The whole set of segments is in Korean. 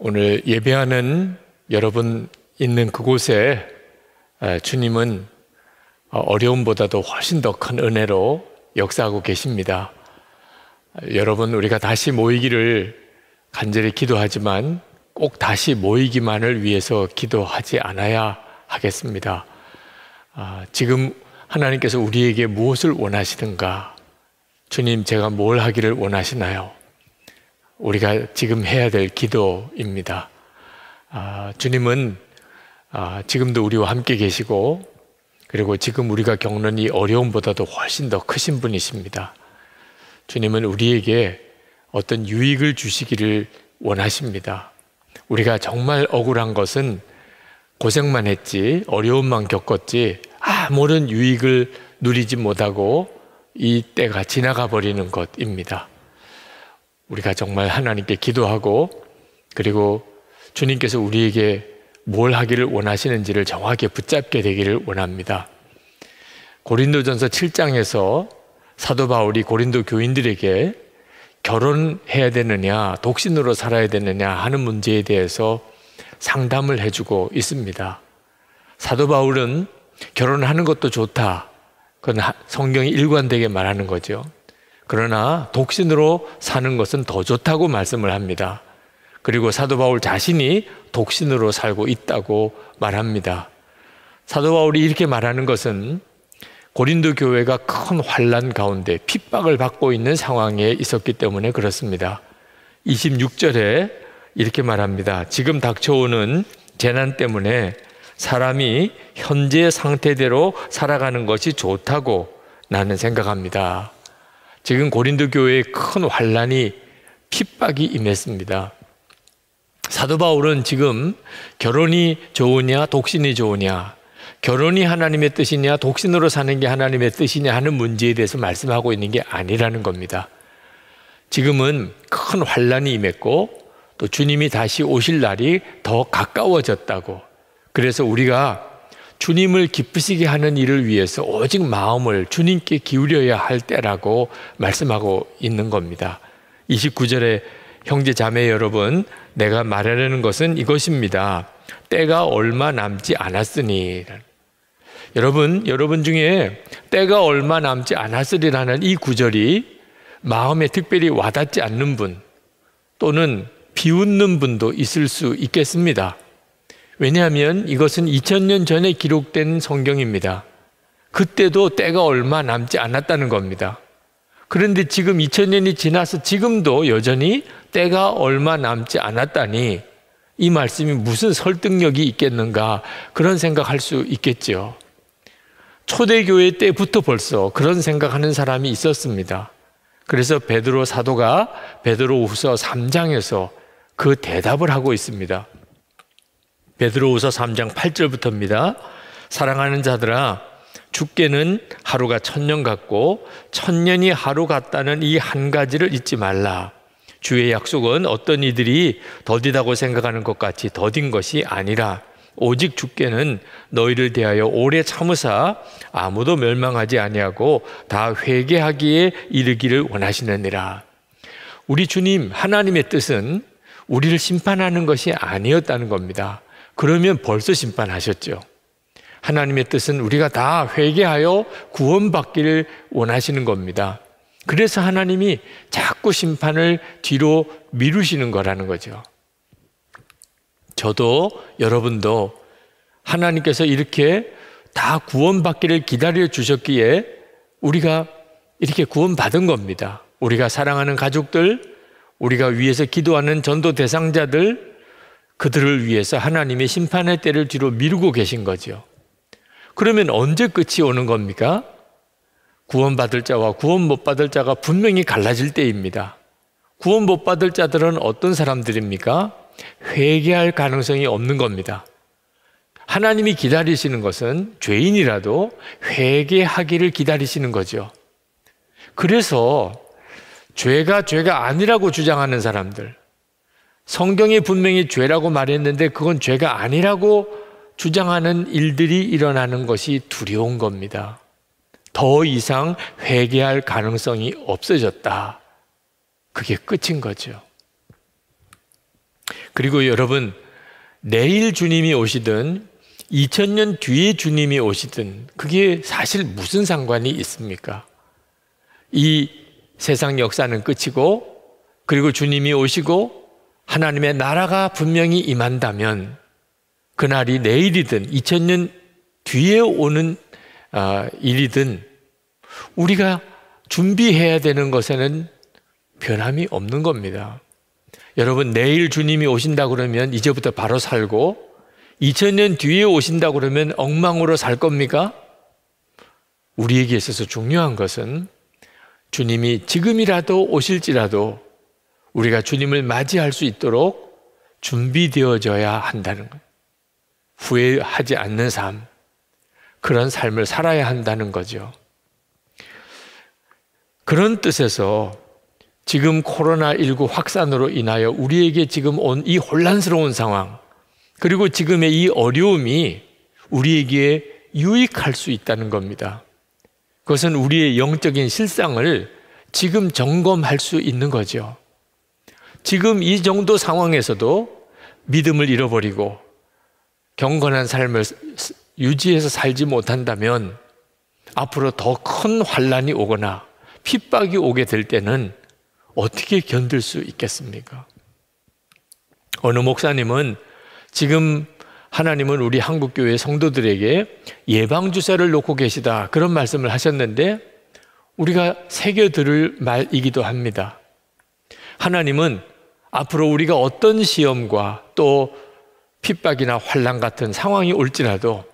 오늘 예배하는 여러분 있는 그곳에 주님은 어, 어려움보다도 훨씬 더 큰 은혜로 역사하고 계십니다. 여러분, 우리가 다시 모이기를 간절히 기도하지만 꼭 다시 모이기만을 위해서 기도하지 않아야 하겠습니다. 아, 지금 하나님께서 우리에게 무엇을 원하시든가, 주님, 제가 뭘 하기를 원하시나요? 우리가 지금 해야 될 기도입니다. 아, 주님은 아, 지금도 우리와 함께 계시고 그리고 지금 우리가 겪는 이 어려움보다도 훨씬 더 크신 분이십니다. 주님은 우리에게 어떤 유익을 주시기를 원하십니다. 우리가 정말 억울한 것은 고생만 했지, 어려움만 겪었지, 아무런 유익을 누리지 못하고 이 때가 지나가 버리는 것입니다. 우리가 정말 하나님께 기도하고 그리고 주님께서 우리에게 뭘 하기를 원하시는지를 정확히 붙잡게 되기를 원합니다. 고린도전서 7장에서 사도 바울이 고린도 교인들에게 결혼해야 되느냐, 독신으로 살아야 되느냐 하는 문제에 대해서 상담을 해주고 있습니다. 사도 바울은 결혼하는 것도 좋다. 그건 성경이 일관되게 말하는 거죠. 그러나 독신으로 사는 것은 더 좋다고 말씀을 합니다. 그리고 사도 바울 자신이 독신으로 살고 있다고 말합니다. 사도 바울이 이렇게 말하는 것은 고린도 교회가 큰 환란 가운데 핍박을 받고 있는 상황에 있었기 때문에 그렇습니다. 26절에 이렇게 말합니다. 지금 닥쳐오는 재난 때문에 사람이 현재 상태대로 살아가는 것이 좋다고 나는 생각합니다. 지금 고린도 교회에 큰 환란이 핍박이 임했습니다. 사도 바울은 지금 결혼이 좋으냐 독신이 좋으냐 결혼이 하나님의 뜻이냐 독신으로 사는 게 하나님의 뜻이냐 하는 문제에 대해서 말씀하고 있는 게 아니라는 겁니다. 지금은 큰 환란이 임했고 또 주님이 다시 오실 날이 더 가까워졌다고 그래서 우리가 주님을 기쁘시게 하는 일을 위해서 오직 마음을 주님께 기울여야 할 때라고 말씀하고 있는 겁니다. 29절에 형제 자매 여러분, 내가 말하려는 것은 이것입니다. 때가 얼마 남지 않았으니. 여러분, 여러분 중에 때가 얼마 남지 않았으리라는 이 구절이 마음에 특별히 와닿지 않는 분 또는 비웃는 분도 있을 수 있겠습니다. 왜냐하면 이것은 2000년 전에 기록된 성경입니다. 그때도 때가 얼마 남지 않았다는 겁니다. 그런데 지금 2000년이 지나서 지금도 여전히 때가 얼마 남지 않았다니 이 말씀이 무슨 설득력이 있겠는가 그런 생각할 수 있겠지요. 초대교회 때부터 벌써 그런 생각하는 사람이 있었습니다. 그래서 베드로 사도가 베드로후서 3장에서 그 대답을 하고 있습니다. 베드로우서 3장 8절부터입니다. 사랑하는 자들아 죽게는 하루가 천년 같고 천년이 하루 같다는 이 한 가지를 잊지 말라. 주의 약속은 어떤 이들이 더디다고 생각하는 것 같이 더딘 것이 아니라 오직 주께는 너희를 대하여 오래 참으사 아무도 멸망하지 아니하고 다 회개하기에 이르기를 원하시느니라. 우리 주님 하나님의 뜻은 우리를 심판하는 것이 아니었다는 겁니다. 그러면 벌써 심판하셨죠. 하나님의 뜻은 우리가 다 회개하여 구원받기를 원하시는 겁니다. 그래서 하나님이 자꾸 심판을 뒤로 미루시는 거라는 거죠. 저도 여러분도 하나님께서 이렇게 다 구원받기를 기다려 주셨기에 우리가 이렇게 구원받은 겁니다. 우리가 사랑하는 가족들, 우리가 위에서 기도하는 전도 대상자들, 그들을 위해서 하나님의 심판의 때를 뒤로 미루고 계신 거죠. 그러면 언제 끝이 오는 겁니까? 구원받을 자와 구원 못 받을 자가 분명히 갈라질 때입니다. 구원 못 받을 자들은 어떤 사람들입니까? 회개할 가능성이 없는 겁니다. 하나님이 기다리시는 것은 죄인이라도 회개하기를 기다리시는 거죠. 그래서 죄가 죄가 아니라고 주장하는 사람들, 성경이 분명히 죄라고 말했는데 그건 죄가 아니라고 주장하는 일들이 일어나는 것이 두려운 겁니다. 더 이상 회개할 가능성이 없어졌다. 그게 끝인 거죠. 그리고 여러분, 내일 주님이 오시든 2000년 뒤에 주님이 오시든 그게 사실 무슨 상관이 있습니까? 이 세상 역사는 끝이고 그리고 주님이 오시고 하나님의 나라가 분명히 임한다면 그날이 내일이든 2000년 뒤에 오는 아, 일이든 우리가 준비해야 되는 것에는 변함이 없는 겁니다. 여러분 내일 주님이 오신다 그러면 이제부터 바로 살고 2000년 뒤에 오신다 그러면 엉망으로 살 겁니까? 우리에게 있어서 중요한 것은 주님이 지금이라도 오실지라도 우리가 주님을 맞이할 수 있도록 준비되어져야 한다는 거 후회하지 않는 삶, 그런 삶을 살아야 한다는 거죠. 그런 뜻에서 지금 코로나19 확산으로 인하여 우리에게 지금 온 이 혼란스러운 상황, 그리고 지금의 이 어려움이 우리에게 유익할 수 있다는 겁니다. 그것은 우리의 영적인 실상을 지금 점검할 수 있는 거죠. 지금 이 정도 상황에서도 믿음을 잃어버리고 경건한 삶을 유지해서 살지 못한다면 앞으로 더 큰 환란이 오거나 핍박이 오게 될 때는 어떻게 견딜 수 있겠습니까? 어느 목사님은 지금 하나님은 우리 한국교회 성도들에게 예방주사를 놓고 계시다. 그런 말씀을 하셨는데, 우리가 새겨들을 말이기도 합니다. 하나님은 앞으로 우리가 어떤 시험과 또 핍박이나 환란 같은 상황이 올지라도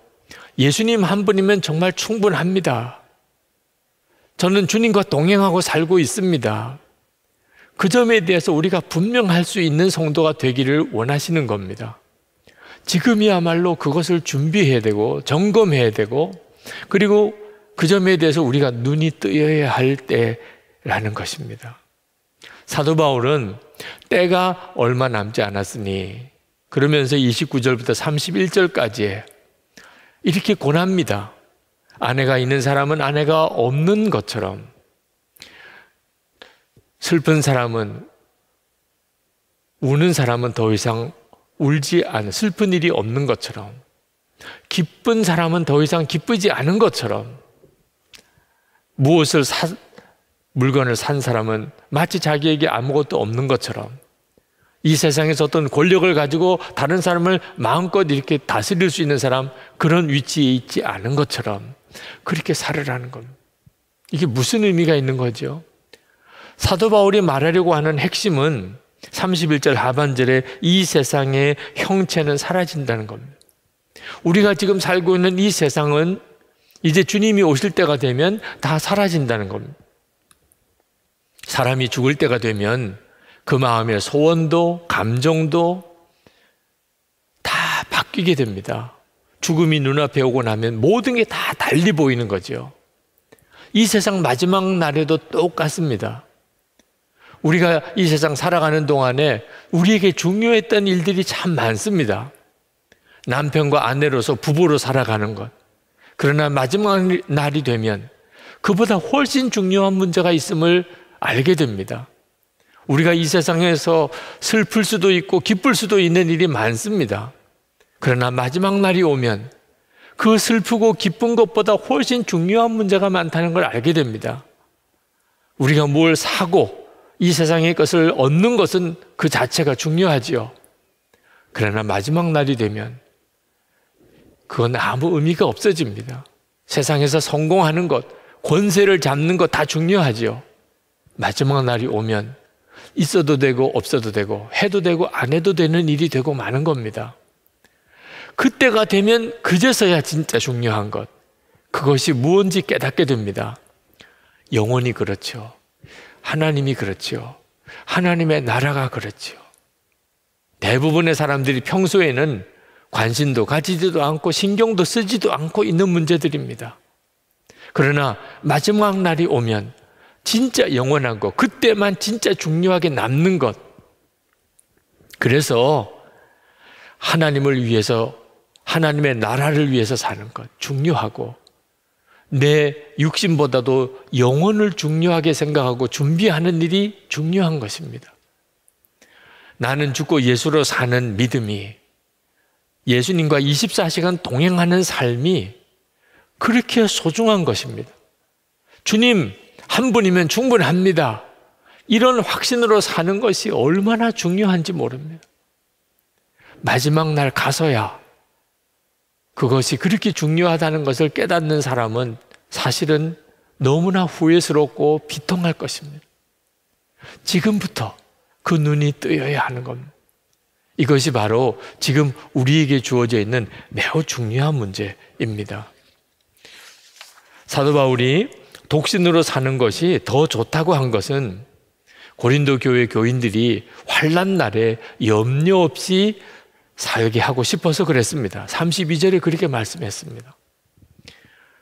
예수님 한 분이면 정말 충분합니다. 저는 주님과 동행하고 살고 있습니다. 그 점에 대해서 우리가 분명할 수 있는 성도가 되기를 원하시는 겁니다. 지금이야말로 그것을 준비해야 되고 점검해야 되고 그리고 그 점에 대해서 우리가 눈이 뜨여야 할 때라는 것입니다. 사도 바울은 때가 얼마 남지 않았으니 그러면서 29절부터 31절까지에 이렇게 권합니다. 아내가 있는 사람은 아내가 없는 것처럼 슬픈 사람은 우는 사람은 더 이상 울지 않은 슬픈 일이 없는 것처럼 기쁜 사람은 더 이상 기쁘지 않은 것처럼 무엇을 사, 물건을 산 사람은 마치 자기에게 아무것도 없는 것처럼 이 세상에서 어떤 권력을 가지고 다른 사람을 마음껏 이렇게 다스릴 수 있는 사람 그런 위치에 있지 않은 것처럼 그렇게 살으라는 겁니다. 이게 무슨 의미가 있는 거죠? 사도 바울이 말하려고 하는 핵심은 31절 하반절에 이 세상의 형체는 사라진다는 겁니다. 우리가 지금 살고 있는 이 세상은 이제 주님이 오실 때가 되면 다 사라진다는 겁니다. 사람이 죽을 때가 되면 그 마음의 소원도 감정도 다 바뀌게 됩니다. 죽음이 눈앞에 오고 나면 모든 게 다 달리 보이는 거죠. 이 세상 마지막 날에도 똑같습니다. 우리가 이 세상 살아가는 동안에 우리에게 중요했던 일들이 참 많습니다. 남편과 아내로서 부부로 살아가는 것. 그러나 마지막 날이 되면 그보다 훨씬 중요한 문제가 있음을 알게 됩니다. 우리가 이 세상에서 슬플 수도 있고 기쁠 수도 있는 일이 많습니다. 그러나 마지막 날이 오면 그 슬프고 기쁜 것보다 훨씬 중요한 문제가 많다는 걸 알게 됩니다. 우리가 뭘 사고 이 세상의 것을 얻는 것은 그 자체가 중요하지요. 그러나 마지막 날이 되면 그건 아무 의미가 없어집니다. 세상에서 성공하는 것, 권세를 잡는 것 다 중요하지요. 마지막 날이 오면 있어도 되고 없어도 되고 해도 되고 안 해도 되는 일이 되고 많은 겁니다. 그때가 되면 그제서야 진짜 중요한 것. 그것이 무언지 깨닫게 됩니다. 영혼이 그렇죠. 하나님이 그렇죠. 하나님의 나라가 그렇죠. 대부분의 사람들이 평소에는 관심도 가지지도 않고 신경도 쓰지도 않고 있는 문제들입니다. 그러나 마지막 날이 오면 진짜 영원한 것, 그때만 진짜 중요하게 남는 것. 그래서 하나님을 위해서, 하나님의 나라를 위해서 사는 것, 중요하고, 내 육신보다도 영혼을 중요하게 생각하고 준비하는 일이 중요한 것입니다. 나는 죽고 예수로 사는 믿음이 예수님과 24시간 동행하는 삶이 그렇게 소중한 것입니다. 주님, 한 분이면 충분합니다. 이런 확신으로 사는 것이 얼마나 중요한지 모릅니다. 마지막 날 가서야 그것이 그렇게 중요하다는 것을 깨닫는 사람은 사실은 너무나 후회스럽고 비통할 것입니다. 지금부터 그 눈이 뜨여야 하는 겁니다. 이것이 바로 지금 우리에게 주어져 있는 매우 중요한 문제입니다. 사도 바울이 독신으로 사는 것이 더 좋다고 한 것은 고린도 교회 교인들이 환란 날에 염려 없이 살게 하고 싶어서 그랬습니다. 32절에 그렇게 말씀했습니다.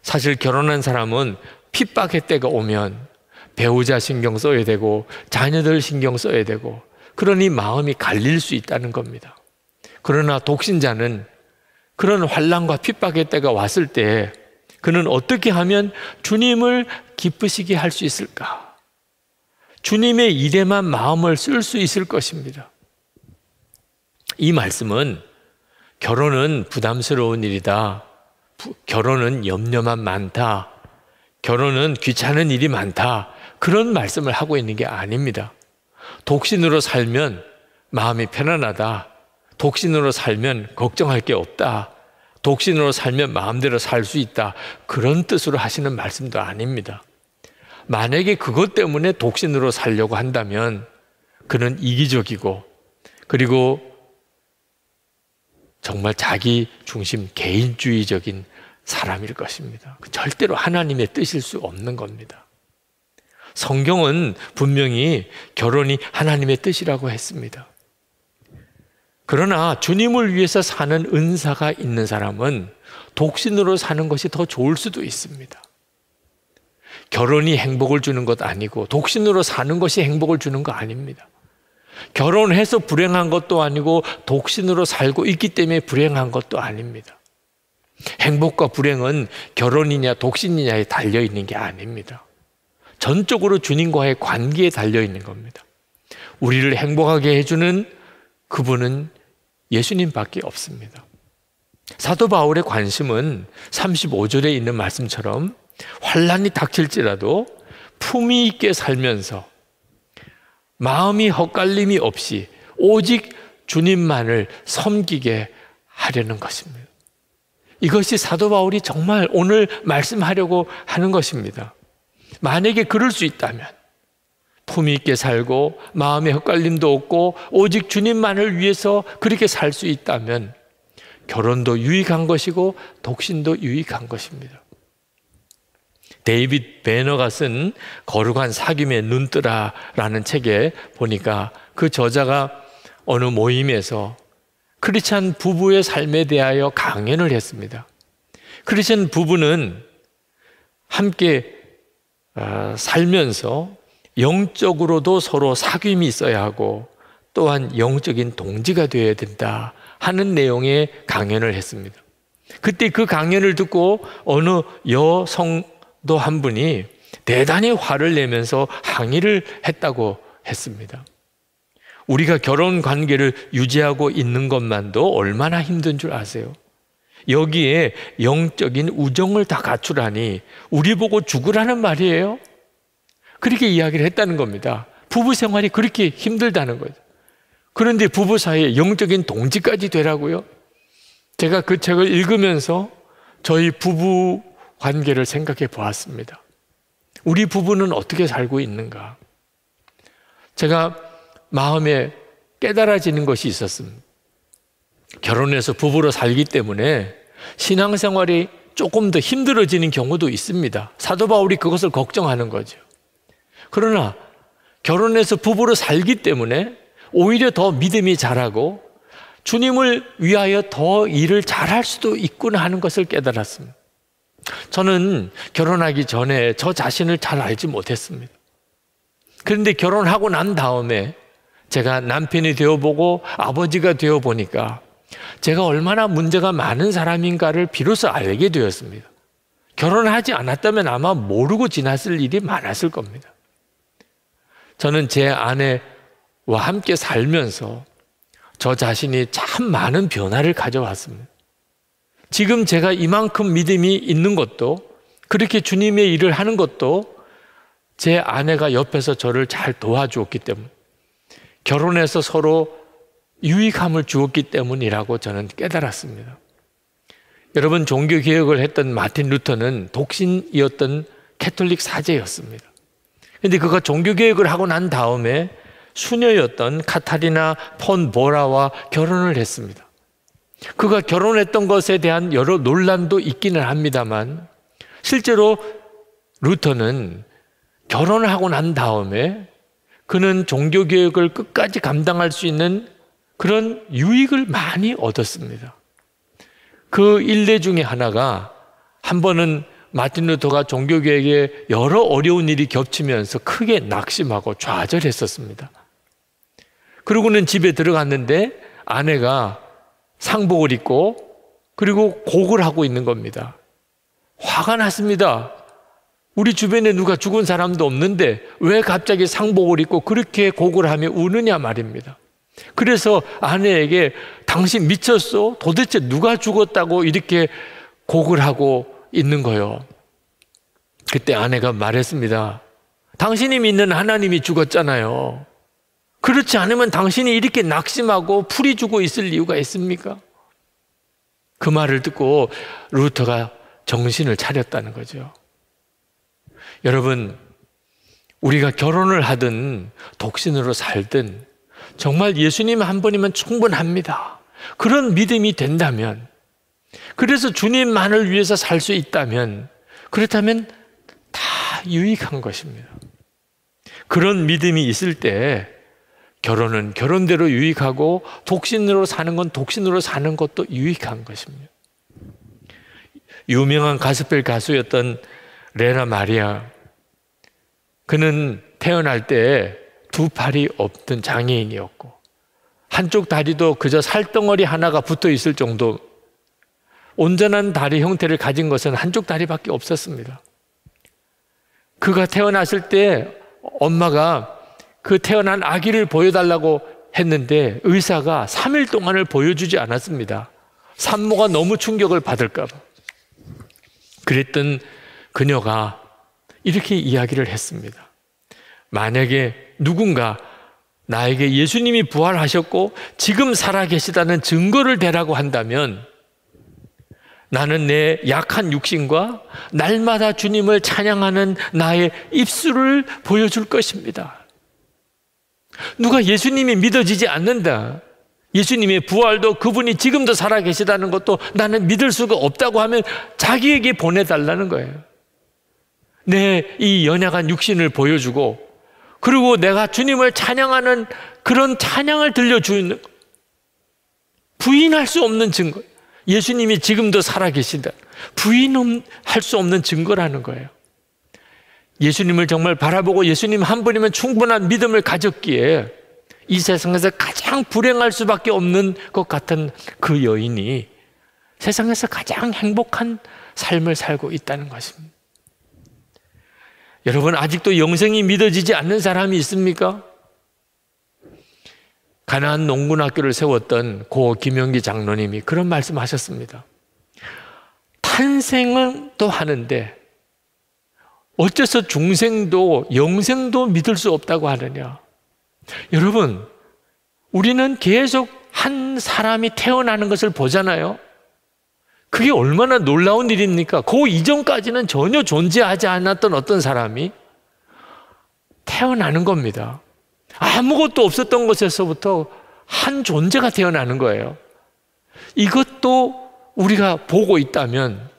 사실 결혼한 사람은 핍박의 때가 오면 배우자 신경 써야 되고 자녀들 신경 써야 되고 그러니 마음이 갈릴 수 있다는 겁니다. 그러나 독신자는 그런 환란과 핍박의 때가 왔을 때 그는 어떻게 하면 주님을 기쁘시게 할 수 있을까? 주님의 일에만 마음을 쓸 수 있을 것입니다. 이 말씀은 결혼은 부담스러운 일이다. 부, 결혼은 염려만 많다. 결혼은 귀찮은 일이 많다. 그런 말씀을 하고 있는 게 아닙니다. 독신으로 살면 마음이 편안하다. 독신으로 살면 걱정할 게 없다. 독신으로 살면 마음대로 살 수 있다. 그런 뜻으로 하시는 말씀도 아닙니다. 만약에 그것 때문에 독신으로 살려고 한다면 그는 이기적이고 그리고 정말 자기 중심 개인주의적인 사람일 것입니다. 그 절대로 하나님의 뜻일 수 없는 겁니다. 성경은 분명히 결혼이 하나님의 뜻이라고 했습니다. 그러나 주님을 위해서 사는 은사가 있는 사람은 독신으로 사는 것이 더 좋을 수도 있습니다. 결혼이 행복을 주는 것 아니고 독신으로 사는 것이 행복을 주는 거 아닙니다. 결혼해서 불행한 것도 아니고 독신으로 살고 있기 때문에 불행한 것도 아닙니다. 행복과 불행은 결혼이냐 독신이냐에 달려 있는 게 아닙니다. 전적으로 주님과의 관계에 달려 있는 겁니다. 우리를 행복하게 해주는 그분은 예수님밖에 없습니다. 사도 바울의 관심은 35절에 있는 말씀처럼 환란이 닥칠지라도 품위 있게 살면서 마음이 헛갈림이 없이 오직 주님만을 섬기게 하려는 것입니다. 이것이 사도 바울이 정말 오늘 말씀하려고 하는 것입니다. 만약에 그럴 수 있다면 품위 있게 살고 마음의 헛갈림도 없고 오직 주님만을 위해서 그렇게 살 수 있다면 결혼도 유익한 것이고 독신도 유익한 것입니다. 데이빗 베너가 쓴 거룩한 사귐의 눈뜨라라는 책에 보니까 그 저자가 어느 모임에서 크리스찬 부부의 삶에 대하여 강연을 했습니다. 크리스찬 부부는 함께 어, 살면서 영적으로도 서로 사귐이 있어야 하고 또한 영적인 동지가 되어야 된다 하는 내용의 강연을 했습니다. 그때 그 강연을 듣고 어느 여성도 한 분이 대단히 화를 내면서 항의를 했다고 했습니다. 우리가 결혼 관계를 유지하고 있는 것만도 얼마나 힘든 줄 아세요? 여기에 영적인 우정을 다 갖추라니 우리 보고 죽으라는 말이에요? 그렇게 이야기를 했다는 겁니다. 부부 생활이 그렇게 힘들다는 거죠. 그런데 부부 사이에 영적인 동지까지 되라고요? 제가 그 책을 읽으면서 저희 부부 관계를 생각해 보았습니다. 우리 부부는 어떻게 살고 있는가? 제가 마음에 깨달아지는 것이 있었습니다. 결혼해서 부부로 살기 때문에 신앙생활이 조금 더 힘들어지는 경우도 있습니다. 사도 바울이 그것을 걱정하는 거죠. 그러나 결혼해서 부부로 살기 때문에 오히려 더 믿음이 자라고 주님을 위하여 더 일을 잘할 수도 있구나 하는 것을 깨달았습니다. 저는 결혼하기 전에 저 자신을 잘 알지 못했습니다. 그런데 결혼하고 난 다음에 제가 남편이 되어보고 아버지가 되어보니까 제가 얼마나 문제가 많은 사람인가를 비로소 알게 되었습니다. 결혼하지 않았다면 아마 모르고 지났을 일이 많았을 겁니다. 저는 제 아내와 함께 살면서 저 자신이 참 많은 변화를 가져왔습니다. 지금 제가 이만큼 믿음이 있는 것도 그렇게 주님의 일을 하는 것도 제 아내가 옆에서 저를 잘 도와주었기 때문 결혼해서 서로 유익함을 주었기 때문이라고 저는 깨달았습니다. 여러분 종교 개혁을 했던 마틴 루터는 독신이었던 캐톨릭 사제였습니다. 근데 그가 종교개혁을 하고 난 다음에 수녀였던 카타리나 폰 보라와 결혼을 했습니다. 그가 결혼했던 것에 대한 여러 논란도 있기는 합니다만 실제로 루터는 결혼을 하고 난 다음에 그는 종교개혁을 끝까지 감당할 수 있는 그런 유익을 많이 얻었습니다. 그 일례 중에 하나가 한 번은 마틴 루터가 종교계에게 여러 어려운 일이 겹치면서 크게 낙심하고 좌절했었습니다. 그러고는 집에 들어갔는데 아내가 상복을 입고 그리고 곡을 하고 있는 겁니다. 화가 났습니다. 우리 주변에 누가 죽은 사람도 없는데 왜 갑자기 상복을 입고 그렇게 곡을 하며 우느냐 말입니다. 그래서 아내에게 당신 미쳤어? 도대체 누가 죽었다고 이렇게 곡을 하고 있는 거요. 예 그때 아내가 말했습니다. 당신이 믿는 하나님이 죽었잖아요. 그렇지 않으면 당신이 이렇게 낙심하고 풀이 주고 있을 이유가 있습니까? 그 말을 듣고 루터가 정신을 차렸다는 거죠. 여러분, 우리가 결혼을 하든 독신으로 살든 정말 예수님 한 번이면 충분합니다. 그런 믿음이 된다면 그래서 주님만을 위해서 살 수 있다면 그렇다면 다 유익한 것입니다. 그런 믿음이 있을 때 결혼은 결혼대로 유익하고 독신으로 사는 건 독신으로 사는 것도 유익한 것입니다. 유명한 가스펠 가수였던 레나 마리아 그는 태어날 때 두 팔이 없던 장애인이었고 한쪽 다리도 그저 살덩어리 하나가 붙어 있을 정도 온전한 다리 형태를 가진 것은 한쪽 다리밖에 없었습니다. 그가 태어났을 때 엄마가 그 태어난 아기를 보여달라고 했는데 의사가 3일 동안을 보여주지 않았습니다. 산모가 너무 충격을 받을까봐. 그랬던 그녀가 이렇게 이야기를 했습니다. 만약에 누군가 나에게 예수님이 부활하셨고 지금 살아계시다는 증거를 대라고 한다면 나는 내 약한 육신과 날마다 주님을 찬양하는 나의 입술을 보여줄 것입니다. 누가 예수님이 믿어지지 않는다. 예수님의 부활도 그분이 지금도 살아계시다는 것도 나는 믿을 수가 없다고 하면 자기에게 보내달라는 거예요. 내 이 연약한 육신을 보여주고 그리고 내가 주님을 찬양하는 그런 찬양을 들려주는 부인할 수 없는 증거 예수님이 지금도 살아계신다. 부인할 수 없는 증거라는 거예요. 예수님을 정말 바라보고 예수님 한 분이면 충분한 믿음을 가졌기에 이 세상에서 가장 불행할 수밖에 없는 것 같은 그 여인이 세상에서 가장 행복한 삶을 살고 있다는 것입니다. 여러분, 아직도 영생이 믿어지지 않는 사람이 있습니까? 가난안 농군학교를 세웠던 고 김영기 장로님이 그런 말씀하셨습니다. 탄생은 또 하는데 어째서 중생도 영생도 믿을 수 없다고 하느냐? 여러분, 우리는 계속 한 사람이 태어나는 것을 보잖아요. 그게 얼마나 놀라운 일입니까? 그 이전까지는 전혀 존재하지 않았던 어떤 사람이 태어나는 겁니다. 아무것도 없었던 것에서부터한 존재가 태어나는 거예요. 이것도 우리가 보고 있다면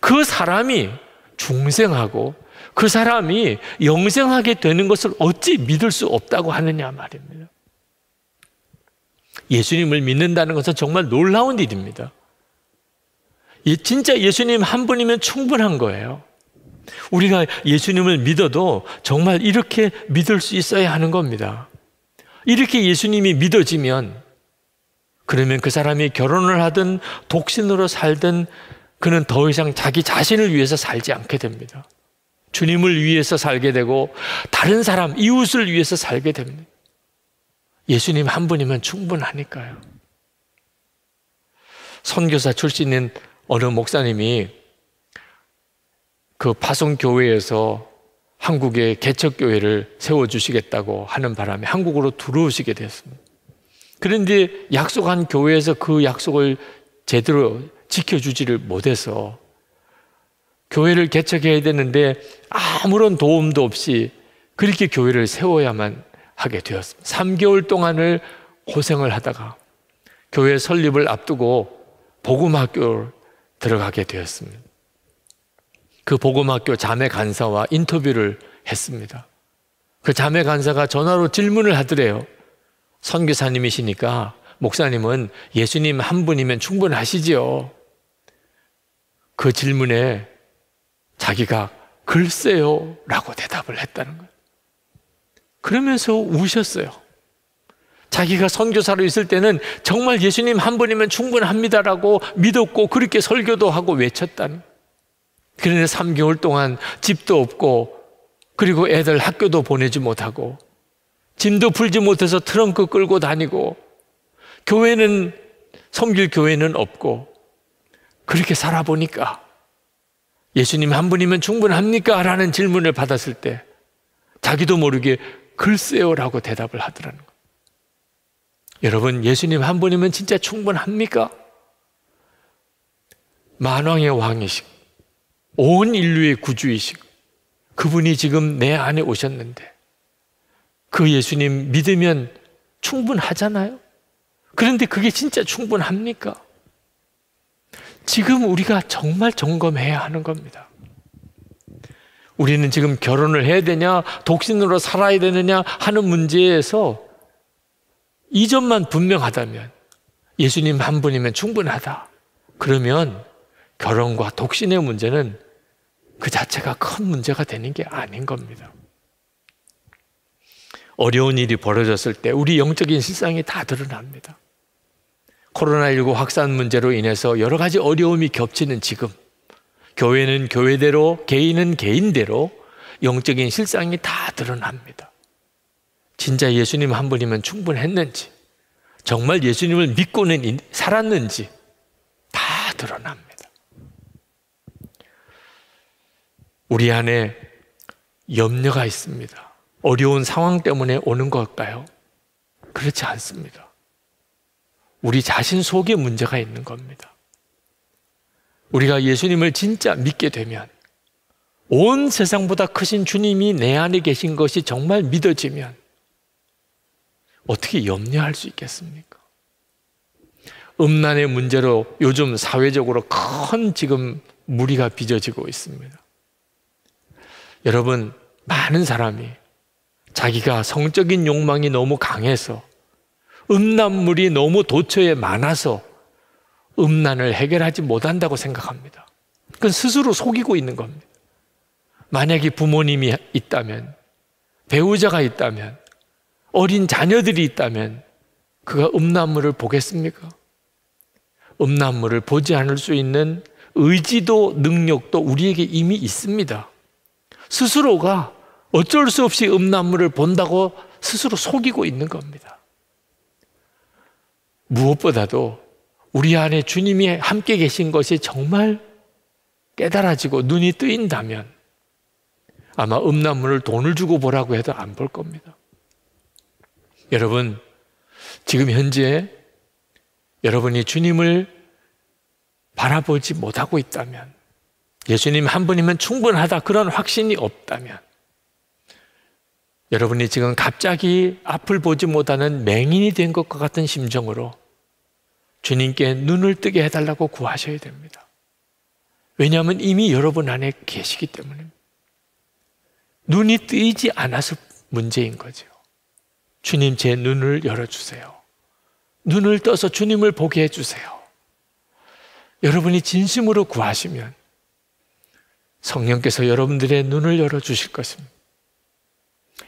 그 사람이 중생하고 그 사람이 영생하게 되는 것을 어찌 믿을 수 없다고 하느냐 말입니다. 예수님을 믿는다는 것은 정말 놀라운 일입니다. 진짜 예수님 한 분이면 충분한 거예요. 우리가 예수님을 믿어도 정말 이렇게 믿을 수 있어야 하는 겁니다. 이렇게 예수님이 믿어지면 그러면 그 사람이 결혼을 하든 독신으로 살든 그는 더 이상 자기 자신을 위해서 살지 않게 됩니다. 주님을 위해서 살게 되고 다른 사람, 이웃을 위해서 살게 됩니다. 예수님 한 분이면 충분하니까요. 선교사 출신인 어느 목사님이 그 파송 교회에서 한국의 개척 교회를 세워 주시겠다고 하는 바람에 한국으로 들어오시게 됐습니다. 그런데 약속한 교회에서 그 약속을 제대로 지켜주지를 못해서 교회를 개척해야 되는데 아무런 도움도 없이 그렇게 교회를 세워야만 하게 되었습니다. 3개월 동안을 고생을 하다가 교회 설립을 앞두고 복음학교를 들어가게 되었습니다. 그 보건학교 자매 간사와 인터뷰를 했습니다. 그 자매 간사가 전화로 질문을 하더래요. 선교사님이시니까 목사님은 예수님 한 분이면 충분하시지요. 그 질문에 자기가 글쎄요 라고 대답을 했다는 거예요. 그러면서 우셨어요. 자기가 선교사로 있을 때는 정말 예수님 한 분이면 충분합니다라고 믿었고 그렇게 설교도 하고 외쳤다는 거예요. 그런데 3개월 동안 집도 없고 그리고 애들 학교도 보내지 못하고 짐도 풀지 못해서 트렁크 끌고 다니고 교회는 섬길 교회는 없고 그렇게 살아보니까 예수님 한 분이면 충분합니까? 라는 질문을 받았을 때 자기도 모르게 글쎄요라고 대답을 하더라는 거예요. 여러분, 예수님 한 분이면 진짜 충분합니까? 만왕의 왕이시고 온 인류의 구주이신 그분이 지금 내 안에 오셨는데 그 예수님 믿으면 충분하잖아요. 그런데 그게 진짜 충분합니까? 지금 우리가 정말 점검해야 하는 겁니다. 우리는 지금 결혼을 해야 되냐, 독신으로 살아야 되느냐 하는 문제에서 이점만 분명하다면 예수님 한 분이면 충분하다. 그러면 결혼과 독신의 문제는 그 자체가 큰 문제가 되는 게 아닌 겁니다. 어려운 일이 벌어졌을 때 우리 영적인 실상이 다 드러납니다. 코로나19 확산 문제로 인해서 여러 가지 어려움이 겹치는 지금 교회는 교회대로 개인은 개인대로 영적인 실상이 다 드러납니다. 진짜 예수님 한 분이면 충분했는지 정말 예수님을 믿고는 살았는지 다 드러납니다. 우리 안에 염려가 있습니다. 어려운 상황 때문에 오는 걸까요? 그렇지 않습니다. 우리 자신 속에 문제가 있는 겁니다. 우리가 예수님을 진짜 믿게 되면 온 세상보다 크신 주님이 내 안에 계신 것이 정말 믿어지면 어떻게 염려할 수 있겠습니까? 음란의 문제로 요즘 사회적으로 큰 지금 무리가 빚어지고 있습니다. 여러분, 많은 사람이 자기가 성적인 욕망이 너무 강해서 음란물이 너무 도처에 많아서 음란을 해결하지 못한다고 생각합니다. 그건 스스로 속이고 있는 겁니다. 만약에 부모님이 있다면, 배우자가 있다면, 어린 자녀들이 있다면, 그가 음란물을 보겠습니까? 음란물을 보지 않을 수 있는 의지도 능력도 우리에게 이미 있습니다. 스스로가 어쩔 수 없이 음란물을 본다고 스스로 속이고 있는 겁니다. 무엇보다도 우리 안에 주님이 함께 계신 것이 정말 깨달아지고 눈이 뜨인다면 아마 음란물을 돈을 주고 보라고 해도 안 볼 겁니다. 여러분, 지금 현재 여러분이 주님을 바라보지 못하고 있다면 예수님 한 분이면 충분하다 그런 확신이 없다면 여러분이 지금 갑자기 앞을 보지 못하는 맹인이 된 것과 같은 심정으로 주님께 눈을 뜨게 해달라고 구하셔야 됩니다. 왜냐하면 이미 여러분 안에 계시기 때문입니다. 눈이 뜨이지 않아서 문제인 거죠. 주님 제 눈을 열어주세요. 눈을 떠서 주님을 보게 해주세요. 여러분이 진심으로 구하시면 성령께서 여러분들의 눈을 열어주실 것입니다.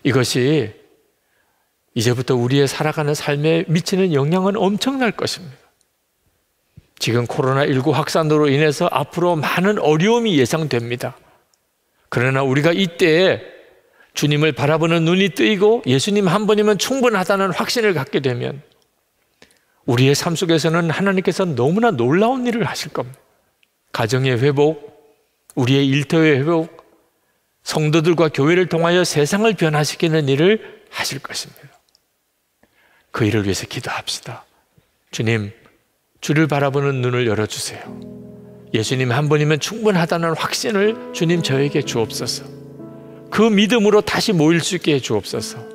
이것이 이제부터 우리의 살아가는 삶에 미치는 영향은 엄청날 것입니다. 지금 코로나19 확산으로 인해서 앞으로 많은 어려움이 예상됩니다. 그러나 우리가 이때에 주님을 바라보는 눈이 뜨이고 예수님 한 번이면 충분하다는 확신을 갖게 되면 우리의 삶 속에서는 하나님께서 너무나 놀라운 일을 하실 겁니다. 가정의 회복, 우리의 일터의 회복, 성도들과 교회를 통하여 세상을 변화시키는 일을 하실 것입니다. 그 일을 위해서 기도합시다. 주님, 주를 바라보는 눈을 열어주세요. 예수님 한 분이면 충분하다는 확신을 주님 저에게 주옵소서. 그 믿음으로 다시 모일 수 있게 주옵소서.